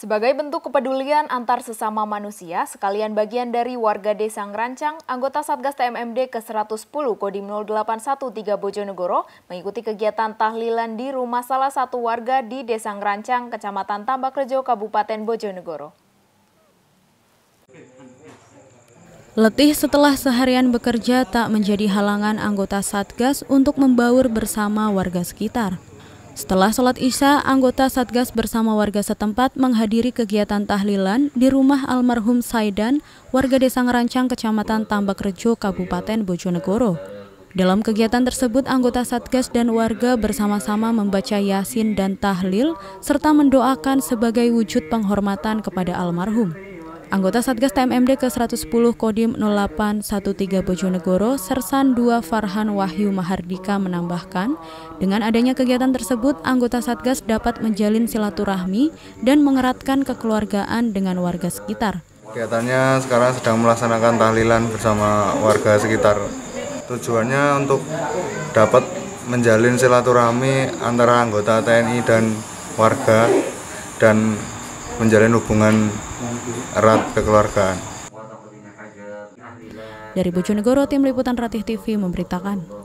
Sebagai bentuk kepedulian antar sesama manusia, sekalian bagian dari warga Desa Ngerancang, anggota Satgas TMMD ke-110 Kodim 0813 Bojonegoro mengikuti kegiatan tahlilan di rumah salah satu warga di Desa Ngerancang, Kecamatan Tambakrejo, Kabupaten Bojonegoro. Letih setelah seharian bekerja tak menjadi halangan anggota Satgas untuk membaur bersama warga sekitar. Setelah sholat Isya, anggota Satgas bersama warga setempat menghadiri kegiatan tahlilan di rumah almarhum Saidan, warga desa Ngerancang, kecamatan Tambak Rejo, Kabupaten Bojonegoro. Dalam kegiatan tersebut, anggota Satgas dan warga bersama-sama membaca Yasin dan Tahlil, serta mendoakan sebagai wujud penghormatan kepada almarhum. Anggota Satgas TMMD ke-110 Kodim 0813 Bojonegoro, Sersan 2 Farhan Wahyu Mahardika menambahkan, dengan adanya kegiatan tersebut, anggota Satgas dapat menjalin silaturahmi dan mengeratkan kekeluargaan dengan warga sekitar. Kegiatannya sekarang sedang melaksanakan tahlilan bersama warga sekitar. Tujuannya untuk dapat menjalin silaturahmi antara anggota TNI dan warga dan menjalin hubungan erat kekeluargaan. Dari Bojonegoro, tim liputan Ratih TV memberitakan.